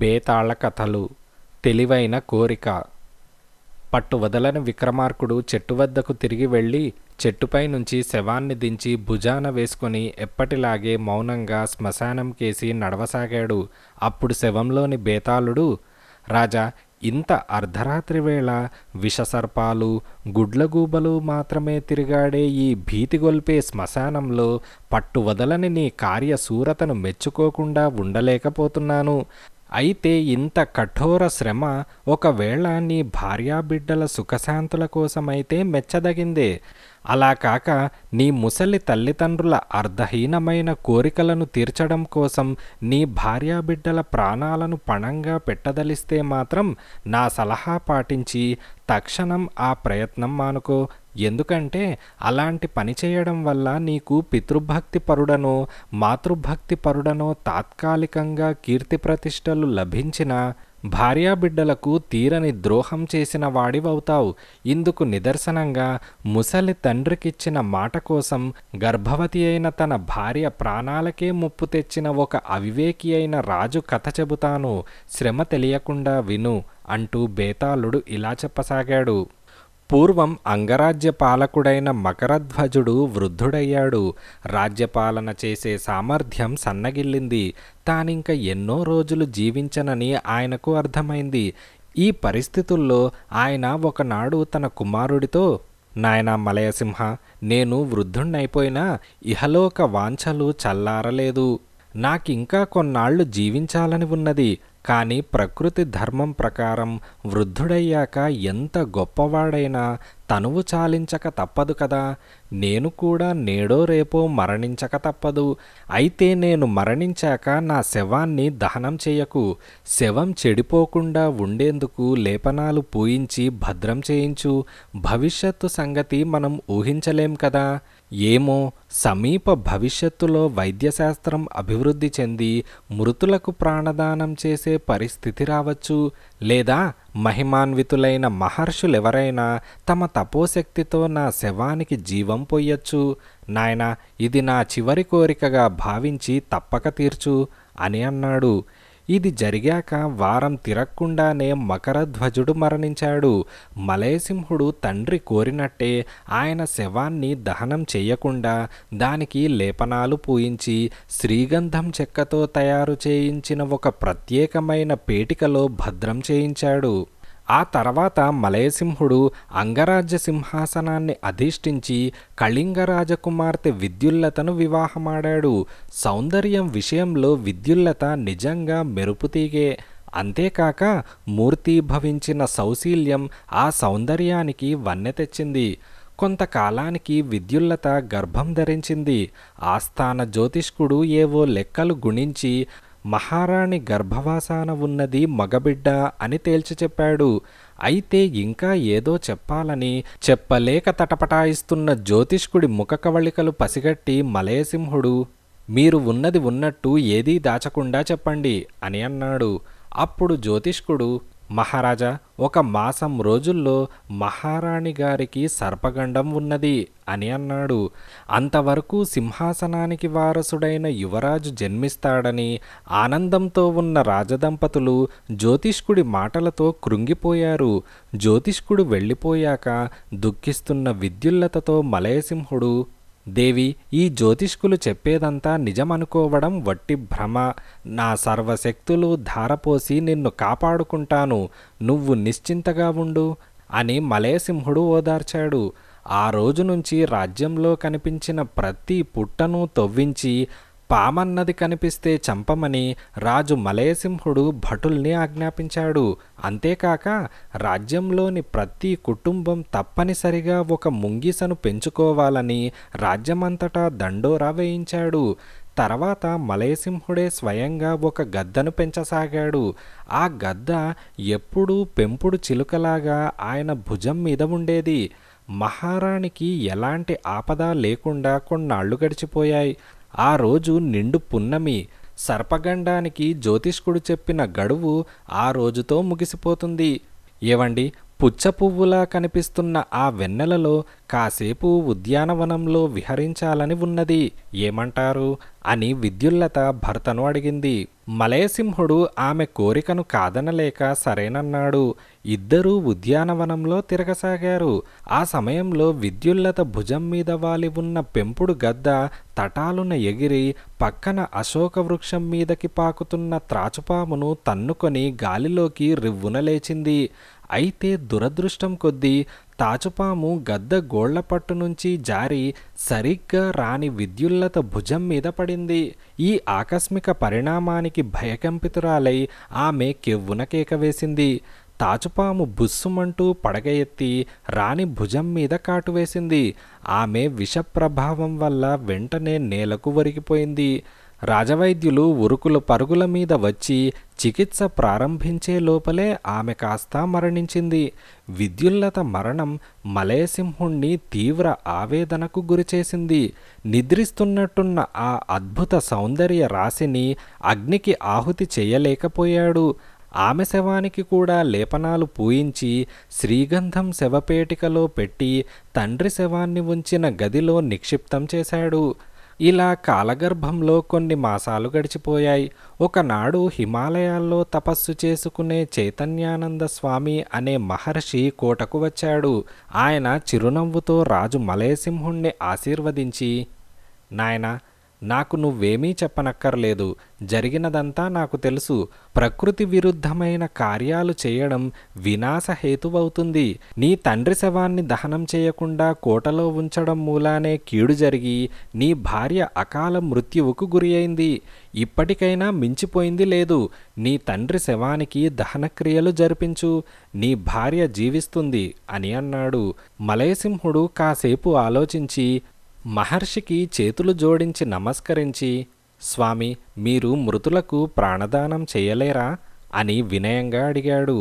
బేతాళ కథలు తెలివైన కోరిక పట్టు వదలని విక్రమార్కుడు చెట్టు వద్దకు తిరిగి వెళ్ళి చెట్టుపై నుంచి శవాన్ని దించి భుజాన వేసుకుని ఎప్పటిలాగే మౌనంగా శ్మశానం కేసి నడవసాగాడు అప్పుడు శవంలోని బేతాళుడు రాజా ఇంత అర్ధరాత్రి వేళ విషసర్పాలు గుడ్లగూబలు మాత్రమే తిరిగాడే ఈ భీతిగొల్పే శ్మశానంలో పట్టు వదలని నీ కార్యశూరతను మెచ్చుకోకుండా ఉండలేకపోతున్నాను అయితే ఇంత కఠోర శ్రమ ఒకవేళ నీ భార్యాబిడ్డల సుఖశాంతుల కోసమైతే మెచ్చదగిందే అలా కాక నీ ముసలి తల్లిదండ్రుల అర్ధహీనమైన కోరికలను తీర్చడం కోసం నీ భార్యాబిడ్డల ప్రాణాలను పణంగా పెట్టదలిస్తే మాత్రం నా సలహా పాటించి తక్షణం ఆ ప్రయత్నం మానుకో ఎందుకంటే అలాంటి పని చేయడం వల్ల నీకు పితృభక్తి పరుడనో మాతృభక్తి పరుడనో తాత్కాలికంగా కీర్తి ప్రతిష్టలు లభించిన భార్యాబిడ్డలకు తీరని ద్రోహం చేసిన వాడివవుతావు ఇందుకు నిదర్శనంగా ముసలి తండ్రికిచ్చిన మాట కోసం గర్భవతి అయిన తన భార్య ప్రాణాలకే ముప్పు తెచ్చిన ఒక అవివేకి అయిన రాజు కథ చెబుతాను శ్రమ తెలియకుండా విను అంటూ బేతాళుడు ఇలా చెప్పసాగాడు పూర్వం అంగరాజ్య పాలకుడైన మకరధ్వజుడు వృద్ధుడయ్యాడు రాజ్యపాలన చేసే సామర్థ్యం సన్నగిల్లింది తానింక ఎన్నో రోజులు జీవించనని ఆయనకు అర్థమైంది ఈ పరిస్థితుల్లో ఆయన ఒకనాడు తన కుమారుడితో నాయన మలయసింహ నేను వృద్ధుణ్ణైపోయినా ఇహలోక వాంఛలు చల్లారలేదు నాకింకా కొన్నాళ్లు జీవించాలని ఉన్నది కానీ ప్రకృతి ధర్మం ప్రకారం వృద్ధుడయ్యాక ఎంత గొప్పవాడైనా తనువు చాలించక తప్పదు కదా నేను కూడా నేడో రేపో మరణించక తప్పదు అయితే నేను మరణించాక నా శవాన్ని దహనం చేయకు శవం చెడిపోకుండా ఉండేందుకు లేపనాలు పూయించి భద్రం చేయించు భవిష్యత్తు సంగతి మనం ఊహించలేం కదా ఏమో సమీప భవిష్యత్తులో వైద్యశాస్త్రం అభివృద్ధి చెంది మృతులకు ప్రాణదానం చేసే పరిస్థితి రావచ్చు లేదా మహిమాన్వితులైన మహర్షులెవరైనా తమ తపోశక్తితో నా శవానికి జీవం పొయ్యొచ్చు నాయన ఇది నా చివరి కోరికగా భావించి తప్పక తీర్చు అని అన్నాడు ఇది జరిగాక వారం తిరక్కుండానే మకరధ్వజుడు మరణించాడు మలయసింహుడు తండ్రి కోరినట్టే ఆయన శవాన్ని దహనం చేయకుండా దానికి లేపనాలు పూయించి శ్రీగంధం చెక్కతో తయారు చేయించిన ఒక ప్రత్యేకమైన పేటికలో భద్రం చేయించాడు ఆ తర్వాత మలయసింహుడు అంగరాజ్య సింహాసనాన్ని అధిష్ఠించి కళింగ రాజకుమార్తె విద్యుల్లతను వివాహమాడాడు సౌందర్యం విషయంలో విద్యుల్లత నిజంగా మెరుపుతీగే అంతేకాక మూర్తీభవించిన సౌశీల్యం ఆ సౌందర్యానికి వన్నె తెచ్చింది కొంతకాలానికి విద్యుల్లత గర్భం ధరించింది ఆస్థాన జ్యోతిష్కుడు ఏవో లెక్కలు గుణించి మహారాణి గర్భవాసాన ఉన్నది మగబిడ్డ అని తేల్చి చెప్పాడు అయితే ఇంకా ఏదో చెప్పాలని చెప్పలేక తటపటాయిస్తున్న జ్యోతిష్కుడి ముఖకవళికలు పసిగట్టి మలయసింహుడు మీరు ఉన్నది ఉన్నట్టు ఏదీ దాచకుండా చెప్పండి అని అన్నాడు అప్పుడు జ్యోతిష్కుడు మహారాజా ఒక మాసం రోజుల్లో మహారాణి గారికి సర్పగండం ఉన్నది అని అన్నాడు అంతవరకు సింహాసనానికి వారసుడైన యువరాజు జన్మిస్తాడని ఆనందంతో ఉన్న రాజదంపతులు జ్యోతిష్కుడి మాటలతో కృంగిపోయారు జ్యోతిష్కుడు వెళ్ళిపోయాక దుఃఖిస్తున్న విద్యుల్లతతో మలయసింహుడు దేవి ఈ జ్యోతిష్కులు చెప్పేదంతా నిజమనుకోవడం వట్టి భ్రమ నా సర్వశక్తులు ధారపోసి నిన్ను కాపాడుకుంటాను నువ్వు నిశ్చింతగా ఉండు అని మలయసింహుడు ఓదార్చాడు ఆ రోజు నుంచి రాజ్యంలో కనిపించిన ప్రతి పుట్టను తవ్వించి పామన్నది కనిపిస్తే చంపమని రాజు మలయసింహుడు భటుల్ని ఆజ్ఞాపించాడు అంతేకాక రాజ్యంలోని ప్రతి కుటుంబం తప్పనిసరిగా ఒక ముంగిసను పెంచుకోవాలని రాజ్యమంతటా దండోరా వేయించాడు తర్వాత మలయసింహుడే స్వయంగా ఒక గద్దను పెంచసాగాడు ఆ గద్ద ఎప్పుడూ పెంపుడు చిలుకలాగా ఆయన భుజం మీద ఉండేది మహారాణికి ఎలాంటి ఆపద లేకుండా కొన్నాళ్ళు గడిచిపోయాయి ఆ రోజు నిండు పున్నమి సర్పగండానికి జ్యోతిష్కుడు చెప్పిన గడువు ఆ రోజుతో ముగిసిపోతుంది ఏవండి పుచ్చ పువ్వులా కనిపిస్తున్న ఆ వెన్నెలలో కాసేపు ఉద్యానవనంలో విహరించాలని ఉన్నది ఏమంటారు అని విద్యుల్లత భర్తను అడిగింది మలయసింహుడు ఆమె కోరికను కాదనలేక సరేనన్నాడు ఇద్దరూ ఉద్యానవనంలో తిరగసాగారు ఆ సమయంలో విద్యుల్లత భుజం మీద వాలి ఉన్న పెంపుడు గద్ద తటాలున ఎగిరి పక్కన అశోక వృక్షం మీదకి పాకుతున్న త్రాచుపామును తన్నుకొని గాలిలోకి రివ్వున లేచింది అయితే దురదృష్టం కొద్దీ తాచుపాము గద్ద పట్టు నుంచి జారి సరిగ్గా రాని విద్యుల్లత భుజం మీద పడింది ఈ ఆకస్మిక పరిణామానికి భయకంపితురాలై ఆమె కెవ్వున కేకవేసింది తాచుపాము బుస్సుమంటూ పడగ ఎత్తి రాణి భుజం మీద కాటువేసింది ఆమె విషప్రభావం వల్ల వెంటనే నేలకు వరిగిపోయింది రాజవైద్యులు ఉరుకుల పరుగుల మీద వచ్చి చికిత్స ప్రారంభించే లోపలే ఆమె కాస్త మరణించింది విద్యుల్లత మరణం మలయసింహుణ్ణి తీవ్ర ఆవేదనకు గురిచేసింది నిద్రిస్తున్నట్టున్న ఆ అద్భుత సౌందర్య రాశిని అగ్నికి ఆహుతి చేయలేకపోయాడు ఆమె శవానికి కూడా లేపనాలు పూయించి శ్రీగంధం శవపేటికలో పెట్టి తండ్రి శవాన్ని ఉంచిన గదిలో నిక్షిప్తం చేశాడు ఇలా కాలగర్భంలో కొన్ని మాసాలు గడిచిపోయాయి ఒకనాడు హిమాలయాల్లో తపస్సు చేసుకునే చైతన్యానంద స్వామి అనే మహర్షి కోటకు వచ్చాడు ఆయన చిరునవ్వుతో రాజు మలయసింహుణ్ణి ఆశీర్వదించి నాయనా నాకు నువ్వేమీ చెప్పనక్కర్లేదు జరిగినదంతా నాకు తెలుసు ప్రకృతి విరుద్ధమైన కార్యాలు చేయడం వినాశహేతువవుతుంది నీ తండ్రి శవాన్ని దహనం చేయకుండా కోటలో ఉంచడం మూలానే కీడు జరిగి నీ భార్య అకాల మృత్యువుకు గురి అయింది ఇప్పటికైనా మించిపోయింది లేదు నీ తండ్రి శవానికి దహనక్రియలు జరిపించు నీ భార్య జీవిస్తుంది అని అన్నాడు మలయసింహుడు కాసేపు ఆలోచించి మహర్షికి చేతులు జోడించి నమస్కరించి స్వామి మీరు మృతులకు ప్రాణదానం చేయలేరా అని వినయంగా అడిగాడు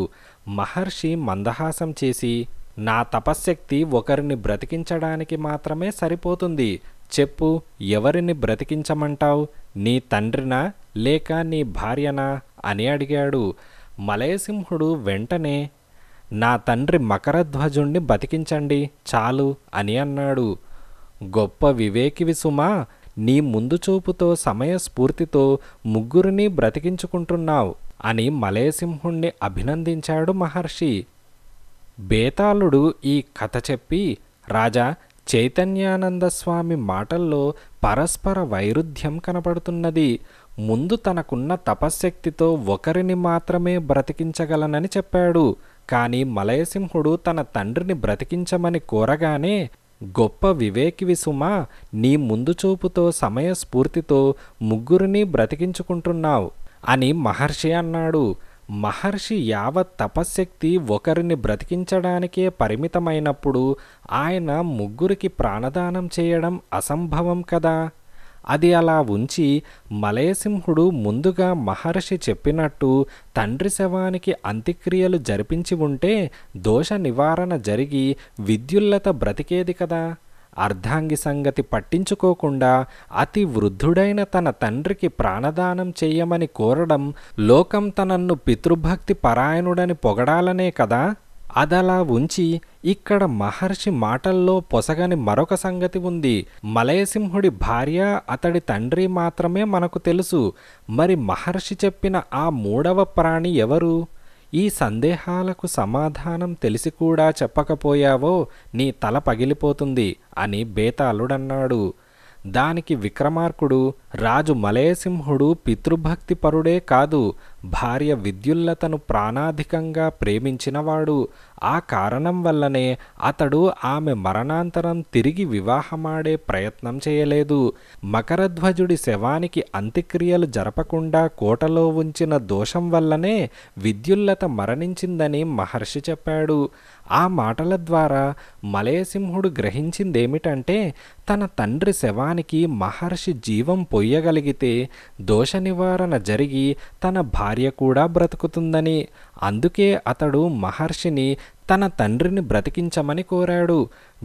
మహర్షి మందహాసం చేసి నా తపశ్శక్తి ఒకరిని బ్రతికించడానికి మాత్రమే సరిపోతుంది చెప్పు ఎవరిని బ్రతికించమంటావు నీ తండ్రినా లేక నీ భార్యనా అని అడిగాడు మలయసింహుడు వెంటనే నా తండ్రి మకరధ్వజుణ్ణి బతికించండి చాలు అని అన్నాడు గొప్ప వివేకివి సుమా నీ ముందు చూపుతో సమయస్ఫూర్తితో ముగ్గురిని బ్రతికించుకుంటున్నావు అని మలయసింహుణ్ణి అభినందించాడు మహర్షి బేతాళుడు ఈ కథ చెప్పి రాజా చైతన్యానంద స్వామి మాటల్లో పరస్పర వైరుధ్యం కనపడుతున్నది ముందు తనకున్న తపశ్శక్తితో ఒకరిని మాత్రమే బ్రతికించగలనని చెప్పాడు కానీ మలయసింహుడు తన తండ్రిని బ్రతికించమని కోరగానే గొప్ప వివేకివి సుమా నీ ముందు చూపుతో సమయస్ఫూర్తితో ముగ్గురిని బ్రతికించుకుంటున్నావు అని మహర్షి అన్నాడు మహర్షి యావత్ తపశ్శక్తి ఒకరిని బ్రతికించడానికే పరిమితమైనప్పుడు ఆయన ముగ్గురికి ప్రాణదానం చేయడం అసంభవం కదా అది అలా ఉంచి మలయసింహుడు ముందుగా మహర్షి చెప్పినట్టు తండ్రి శవానికి అంత్యక్రియలు జరిపించి ఉంటే దోష నివారణ జరిగి విద్యుల్లత బ్రతికేది కదా అర్ధాంగి సంగతి పట్టించుకోకుండా అతి వృద్ధుడైన తన తండ్రికి ప్రాణదానం చెయ్యమని కోరడం లోకం తనన్ను పితృభక్తి పరాయణుడని పొగడాలనే కదా అదలా ఉంచి ఇక్కడ మహర్షి మాటల్లో పొసగని మరొక సంగతి ఉంది మలయసింహుడి భార్య అతడి తండ్రి మాత్రమే మనకు తెలుసు మరి మహర్షి చెప్పిన ఆ మూడవ ప్రాణి ఎవరు ఈ సందేహాలకు సమాధానం తెలిసి కూడా చెప్పకపోయావో నీ తల పగిలిపోతుంది అని బేతాళుడన్నాడు దానికి విక్రమార్కుడు రాజు మలయసింహుడు పితృభక్తి పరుడే కాదు భార్య విద్యుల్లతను ప్రాణాధికంగా ప్రేమించినవాడు ఆ కారణం వల్లనే అతడు ఆమె మరణాంతరం తిరిగి వివాహమాడే ప్రయత్నం చేయలేదు మకరధ్వజుడి శవానికి అంత్యక్రియలు జరపకుండా కోటలో ఉంచిన దోషం వల్లనే విద్యుల్లత మరణించిందని మహర్షి చెప్పాడు ఆ మాటల ద్వారా మలయసింహుడు గ్రహించిందేమిటంటే తన తండ్రి శవానికి మహర్షి జీవం పొయ్యగలిగితే దోష నివారణ జరిగి తన భార్య కూడా బ్రతుకుతుందని అందుకే అతడు మహర్షిని తన తండ్రిని బ్రతికించమని కోరాడు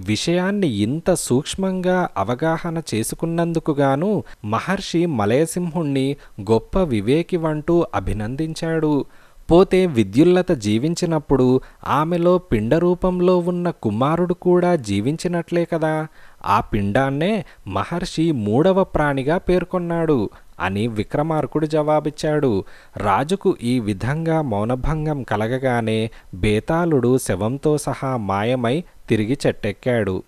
విషయాన్ని ఇంత సూక్ష్మంగా అవగాహన చేసుకున్నందుకుగాను మహర్షి మలయసింహుణ్ణి గొప్ప వివేకి అంటూ అభినందించాడు పోతే విద్యుల్లత జీవించినప్పుడు ఆమెలో పిండ రూపంలో ఉన్న కుమారుడు కూడా జీవించినట్లే కదా ఆ పిండాన్నే మహర్షి మూడవ ప్రాణిగా పేర్కొన్నాడు అని విక్రమార్కుడు జవాబిచ్చాడు రాజుకు ఈ విధంగా మౌనభంగం కలగగానే బేతాళుడు శవంతో సహా మాయమై తిరిగి చెట్టెక్కాడు